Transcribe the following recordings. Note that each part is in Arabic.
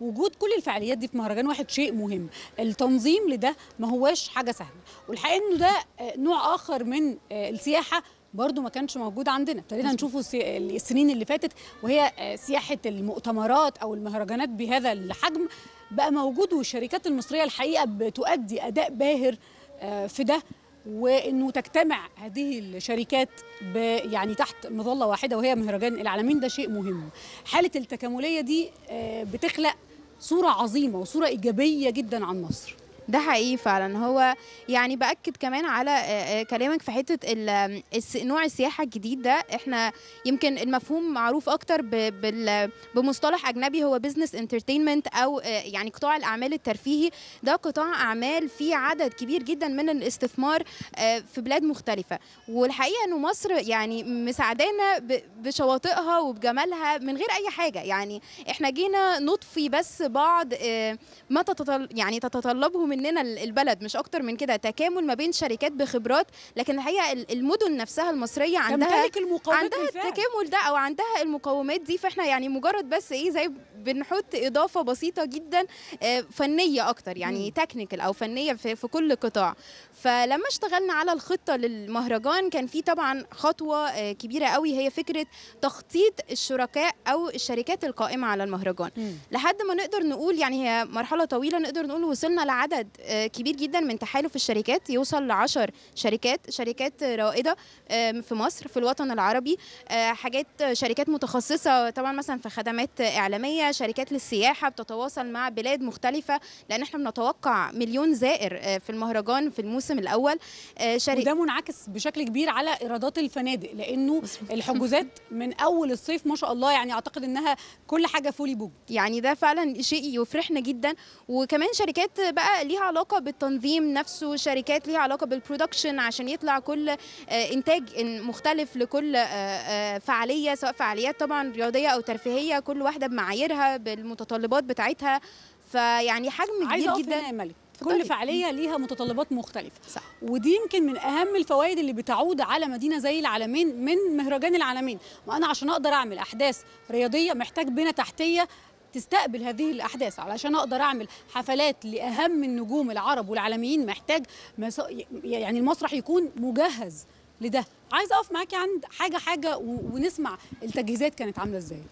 وجود كل الفعاليات دي في مهرجان واحد شيء مهم التنظيم لده ما هواش حاجه سهله والحقيقه انه ده آه، نوع اخر من آه، السياحه برضه ما كانش موجود عندنا ابتدينا نشوفه آه، السنين اللي فاتت وهي سياحه المؤتمرات او المهرجانات بهذا الحجم بقى موجود والشركات المصريه الحقيقه بتؤدي اداء باهر في ده وانه تجتمع هذه الشركات يعني تحت مظله واحده وهي مهرجان العالمين ده شيء مهم حاله التكامليه دي آه، بتخلق صوره عظيمه وصوره ايجابيه جدا عن مصر ده حقيقي فعلا هو يعني باكد كمان على آه، آه، كلامك في حته نوع السياحه الجديد ده احنا يمكن المفهوم معروف اكتر بمصطلح اجنبي هو بزنس انترتينمنت او آه، يعني قطاع الاعمال الترفيهي ده قطاع اعمال فيه عدد كبير جدا من الاستثمار في بلاد مختلفه والحقيقه انه مصر يعني مساعدانا بشواطئها وبجمالها من غير اي حاجه يعني احنا جينا نطفي بس بعض ما تتطل يعني تتطلبه مننا البلد مش اكتر من كده تكامل ما بين شركات بخبرات لكن الحقيقه المدن نفسها المصريه عندها عندها التكامل ده او عندها المقومات دي فاحنا يعني مجرد بس ايه زي بنحط اضافه بسيطه جدا آه، فنيه اكتر يعني تكنيكال او فنيه في كل قطاع فلما اشتغلنا على الخطه للمهرجان كان في طبعا خطوه آه، كبيره قوي هي فكره تخطيط الشركاء او الشركات القائمه على المهرجان لحد ما نقدر نقول يعني هي مرحله طويله نقدر نقول وصلنا لعدد عدد آه، كبير جدا من تحالف الشركات يوصل ل 10 شركات شركات رائده في مصر في الوطن العربي آه، حاجات شركات متخصصه طبعا مثلا في خدمات اعلاميه شركات للسياحه بتتواصل مع بلاد مختلفه لان احنا بنتوقع مليون زائر آه، في المهرجان في الموسم الاول شركات وده منعكس بشكل كبير على ايرادات الفنادق لانه الحجوزات من اول الصيف ما شاء الله يعني اعتقد انها كل حاجه فولي بوك يعني ده فعلا شيء يفرحنا جدا وكمان شركات بقى ليها علاقه بالتنظيم نفسه شركات ليها علاقه بالبرودكشن عشان يطلع كل آه، انتاج مختلف لكل آه، آه، فعاليه سواء فعاليات طبعا رياضيه او ترفيهيه كل واحده بمعاييرها بالمتطلبات بتاعتها فيعني حجم كبير جدا عايزه ملك كل فعاليه ليها متطلبات مختلفه صح. ودي يمكن من اهم الفوائد اللي بتعود على مدينه زي العالمين من مهرجان العالمين ما انا عشان اقدر اعمل احداث رياضيه محتاج بنى تحتيه تستقبل هذه الأحداث علشان أقدر أعمل حفلات لأهم النجوم العرب والعالميين محتاج يعني المسرح يكون مجهز لده عايز أقف معاكي عند حاجة حاجة و... ونسمع التجهيزات كانت عاملة إزاي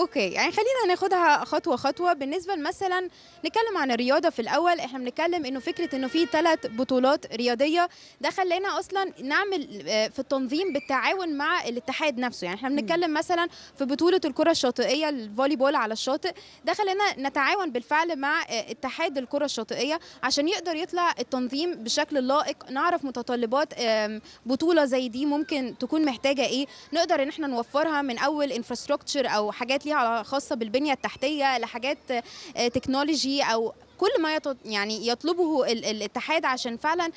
اوكي يعني خلينا ناخدها خطوه خطوه بالنسبه مثلا نتكلم عن الرياضه في الاول احنا بنتكلم انه فكره انه في ثلاث بطولات رياضيه ده خلانا اصلا نعمل آه، في التنظيم بالتعاون مع الاتحاد نفسه يعني احنا بنتكلم مثلا في بطوله الكره الشاطئيه الفولي بول على الشاطئ ده خلانا نتعاون بالفعل مع آه، اتحاد الكره الشاطئيه عشان يقدر يطلع التنظيم بشكل لائق نعرف متطلبات بطوله زي دي ممكن تكون محتاجه ايه نقدر ان احنا نوفرها من اول انفراستراكشر او حاجات فيها خاصه بالبنيه التحتيه لحاجات تكنولوجي آه، او كل ما يعني يطلبه الاتحاد عشان فعلا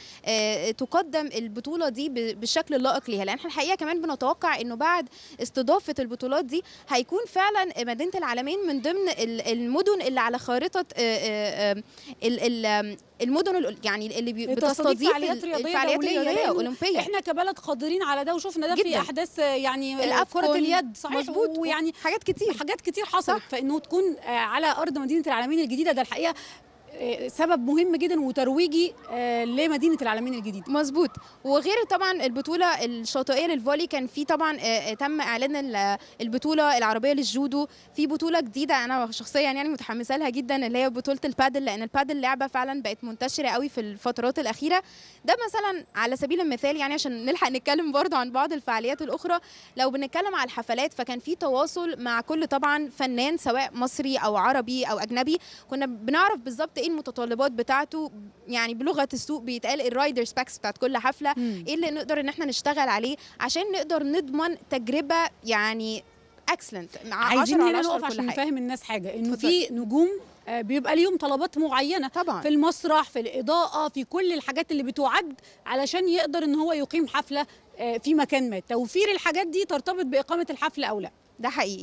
تقدم البطوله دي بالشكل اللائق ليها لان احنا الحقيقه كمان بنتوقع انه بعد استضافه البطولات دي هيكون فعلا مدينه العالمين من ضمن المدن اللي على خارطه المدن يعني اللي بتستضيف فعاليات رياضيه الفعاليات الرياضيه يعني الاولمبيه احنا كبلد قادرين على ده وشفنا ده جداً. في احداث يعني كره اليد صحيح مظبوط ويعني حاجات كتير حاجات كتير حصلت فانه تكون على ارض مدينه العالمين الجديده ده الحقيقه سبب مهم جدا وترويجي آه، لمدينه العالمين الجديد مظبوط وغير طبعا البطوله الشاطئيه للفولي كان في طبعا آه، آه، تم اعلان البطوله العربيه للجودو في بطوله جديده انا شخصيا يعني متحمسه لها جدا اللي هي بطوله البادل لان البادل لعبه فعلا بقت منتشره قوي في الفترات الاخيره ده مثلا على سبيل المثال يعني عشان نلحق نتكلم برضه عن بعض الفعاليات الاخرى لو بنتكلم على الحفلات فكان في تواصل مع كل طبعا فنان سواء مصري او عربي او اجنبي كنا بنعرف بالظبط ايه المتطلبات بتاعته يعني بلغه السوق بيتقال الرايدر سباكس بتاعت كل حفله مم. ايه اللي نقدر ان احنا نشتغل عليه عشان نقدر نضمن تجربه يعني اكسلنت عايزين هنا نقف عشان نفهم الناس حاجه انه في نجوم آه، بيبقى ليهم طلبات معينه طبعا في المسرح في الاضاءه في كل الحاجات اللي بتعد علشان يقدر ان هو يقيم حفله آه، في مكان ما توفير الحاجات دي ترتبط باقامه الحفله او لا ده حقيقي